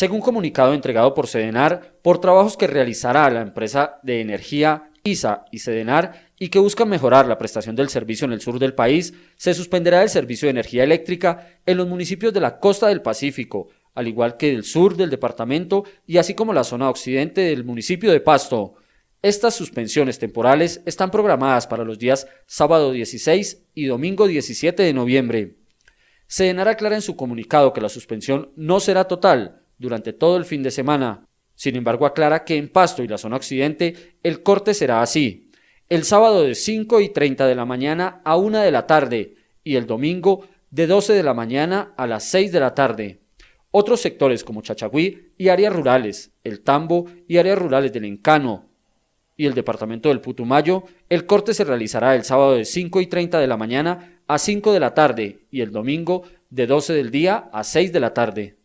Según comunicado entregado por Sedenar, por trabajos que realizará la empresa de energía ISA y Sedenar y que busca mejorar la prestación del servicio en el sur del país, se suspenderá el servicio de energía eléctrica en los municipios de la costa del Pacífico, al igual que del sur del departamento y así como la zona occidente del municipio de Pasto. Estas suspensiones temporales están programadas para los días sábado 16 y domingo 17 de noviembre. Sedenar aclara en su comunicado que la suspensión no será total, durante todo el fin de semana. Sin embargo, aclara que en Pasto y la zona occidente el corte será así. El sábado de 5 y 30 de la mañana a 1 de la tarde y el domingo de 12 de la mañana a las 6 de la tarde. Otros sectores como Chachagüí y áreas rurales, el Tambo y áreas rurales del Encano y el departamento del Putumayo, el corte se realizará el sábado de 5 y 30 de la mañana a 5 de la tarde y el domingo de 12 del día a 6 de la tarde.